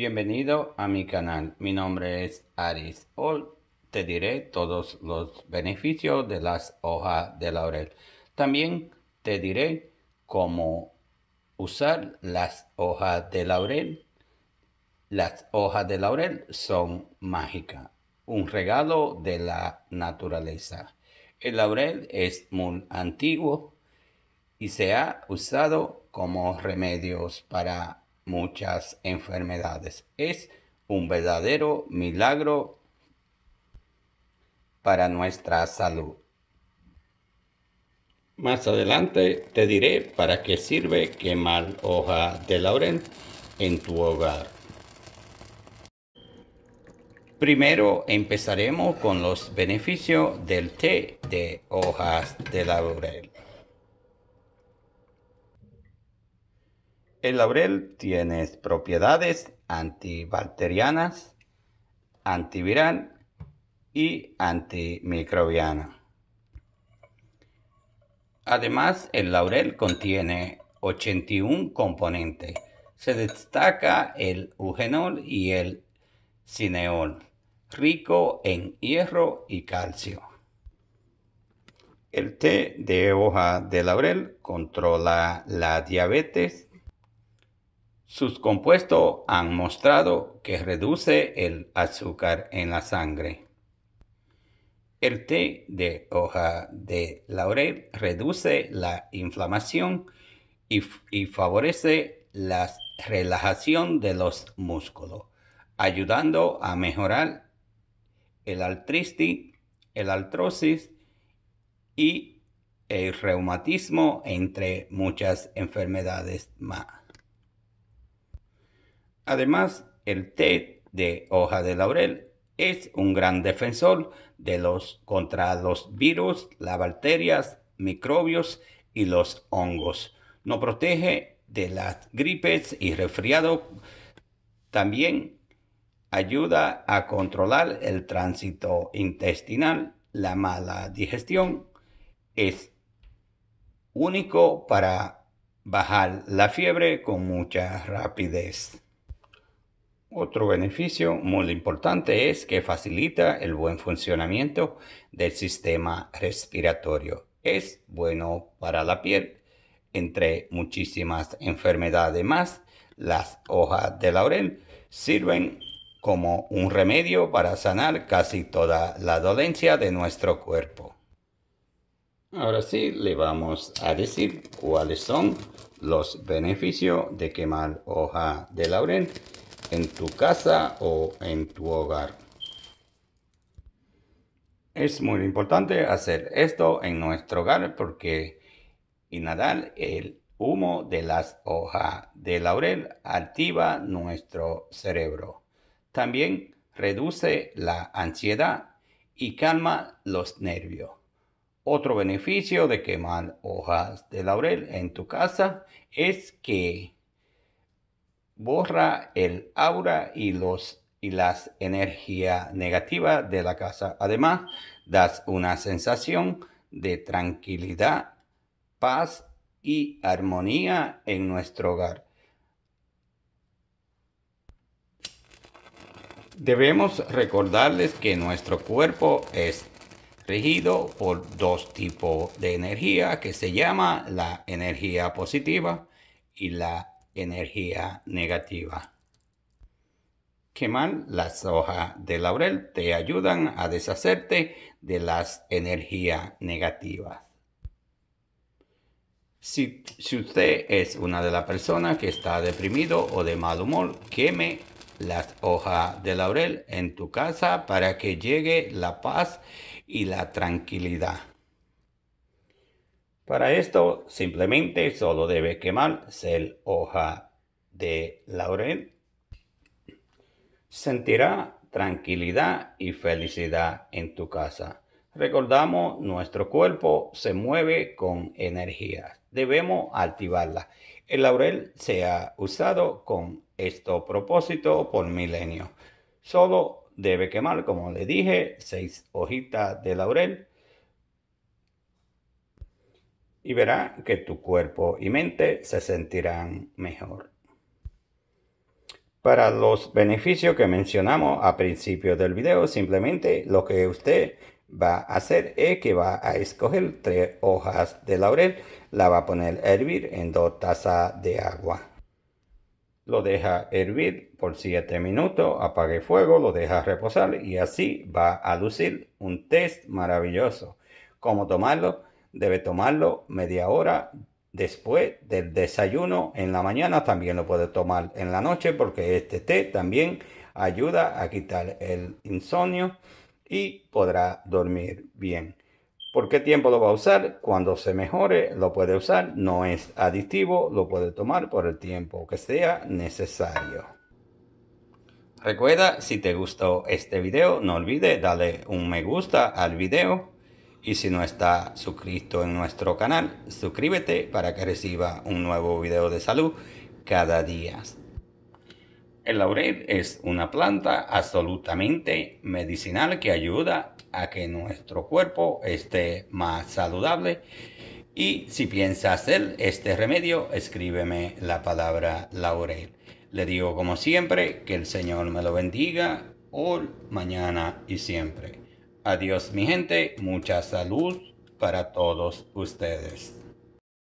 Bienvenido a mi canal, mi nombre es Aris. Ol. te diré todos los beneficios de las hojas de laurel. También te diré cómo usar las hojas de laurel. Las hojas de laurel son mágicas, un regalo de la naturaleza. El laurel es muy antiguo y se ha usado como remedios para muchas enfermedades. Es un verdadero milagro para nuestra salud. Más adelante te diré para qué sirve quemar hoja de laurel en tu hogar. Primero empezaremos con los beneficios del té de hojas de laurel. El laurel tiene propiedades antibacterianas, antiviral y antimicrobiana. Además, el laurel contiene 81 componentes. Se destaca el eugenol y el cineol, rico en hierro y calcio. El té de hoja de laurel controla la diabetes sus compuestos han mostrado que reduce el azúcar en la sangre. El té de hoja de laurel reduce la inflamación y, favorece la relajación de los músculos, ayudando a mejorar el artritis, el artrosis y el reumatismo, entre muchas enfermedades más. Además, el té de hoja de laurel es un gran defensor de los contra los virus, las bacterias, microbios y los hongos. No protege de las gripes y resfriados. También ayuda a controlar el tránsito intestinal, la mala digestión. Es único para bajar la fiebre con mucha rapidez. Otro beneficio muy importante es que facilita el buen funcionamiento del sistema respiratorio. Es bueno para la piel. Entre muchísimas enfermedades más, las hojas de laurel sirven como un remedio para sanar casi toda la dolencia de nuestro cuerpo. Ahora sí, le vamos a decir cuáles son los beneficios de quemar hoja de laurel en tu casa o en tu hogar. Es muy importante hacer esto en nuestro hogar porque inhalar el humo de las hojas de laurel activa nuestro cerebro. También reduce la ansiedad y calma los nervios. Otro beneficio de quemar hojas de laurel en tu casa es que borra el aura y, los, y las energías negativas de la casa. Además, das una sensación de tranquilidad, paz y armonía en nuestro hogar. Debemos recordarles que nuestro cuerpo es regido por dos tipos de energía que se llama la energía positiva y la energía negativa. Quemar las hojas de laurel te ayudan a deshacerte de las energías negativas. Si, si, usted es una de las personas que está deprimido o de mal humor, queme las hojas de laurel en tu casa para que llegue la paz y la tranquilidad. Para esto simplemente solo debe quemarse hoja de laurel. Sentirá tranquilidad y felicidad en tu casa. Recordamos, nuestro cuerpo se mueve con energía. Debemos activarla. El laurel se ha usado con este propósito por milenios. Solo debe quemar, como le dije, seis hojitas de laurel y verá que tu cuerpo y mente se sentirán mejor. Para los beneficios que mencionamos a principio del video, simplemente lo que usted va a hacer es que va a escoger tres hojas de laurel, la va a poner a hervir en dos tazas de agua. Lo deja hervir por 7 minutos, apague el fuego, lo deja reposar y así va a lucir un test maravilloso. ¿Cómo tomarlo? debe tomarlo media hora después del desayuno. En la mañana también lo puede tomar en la noche porque este té también ayuda a quitar el insomnio y podrá dormir bien. ¿Por qué tiempo lo va a usar? Cuando se mejore lo puede usar, no es adictivo, lo puede tomar por el tiempo que sea necesario. Recuerda, si te gustó este video, no olvides darle un me gusta al video y si no está suscrito en nuestro canal, suscríbete para que reciba un nuevo video de salud cada día. El laurel es una planta absolutamente medicinal que ayuda a que nuestro cuerpo esté más saludable. Y si piensas hacer este remedio, escríbeme la palabra laurel. Le digo como siempre que el Señor me lo bendiga hoy, mañana y siempre. Adiós mi gente, mucha salud para todos ustedes.